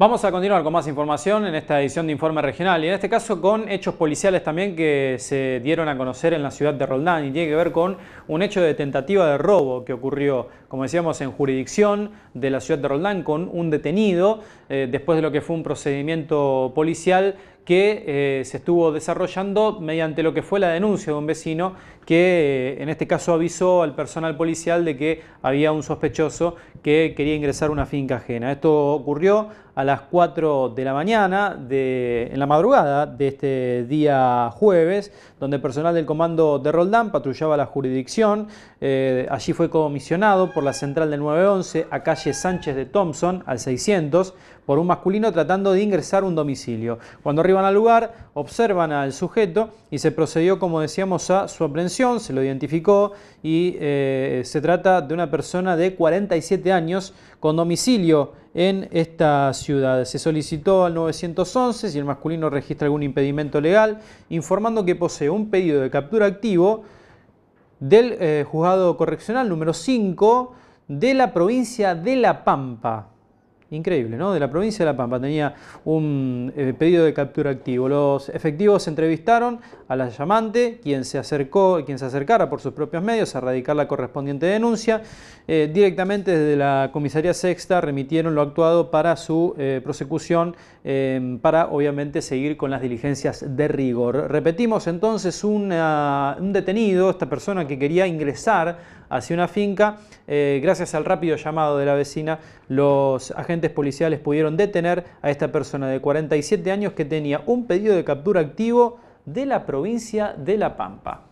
Vamos a continuar con más información en esta edición de Informe Regional y en este caso con hechos policiales también que se dieron a conocer en la ciudad de Roldán y tiene que ver con un hecho de tentativa de robo que ocurrió, como decíamos, en jurisdicción de la ciudad de Roldán con un detenido eh, después de lo que fue un procedimiento policial que eh, se estuvo desarrollando mediante lo que fue la denuncia de un vecino que eh, en este caso avisó al personal policial de que había un sospechoso que quería ingresar a una finca ajena. Esto ocurrió a las 4 de la mañana, en la madrugada de este día jueves, donde personal del comando de Roldán patrullaba la jurisdicción. Eh, allí fue comisionado por la central del 911 a calle Sánchez de Thompson, al 600, por un masculino tratando de ingresar a un domicilio. Cuando arriba al lugar, observan al sujeto y se procedió, como decíamos, a su aprehensión, se lo identificó y eh, se trata de una persona de 47 años con domicilio en esta ciudad. Se solicitó al 911 si el masculino registra algún impedimento legal, informando que posee un pedido de captura activo del eh, juzgado correccional número 5 de la provincia de La Pampa. Increíble, ¿no? De la provincia de La Pampa tenía un eh, pedido de captura activo. Los efectivos entrevistaron a la llamante, quien se acercó, quien se acercara por sus propios medios a radicar la correspondiente denuncia. Eh, directamente desde la comisaría sexta remitieron lo actuado para su eh, prosecución, em, para obviamente seguir con las diligencias de rigor. Repetimos entonces un detenido, esta persona que quería ingresar hacia una finca. Eh, gracias al rápido llamado de la vecina, los agentes policiales pudieron detener a esta persona de 47 años que tenía un pedido de captura activo de la provincia de La Pampa.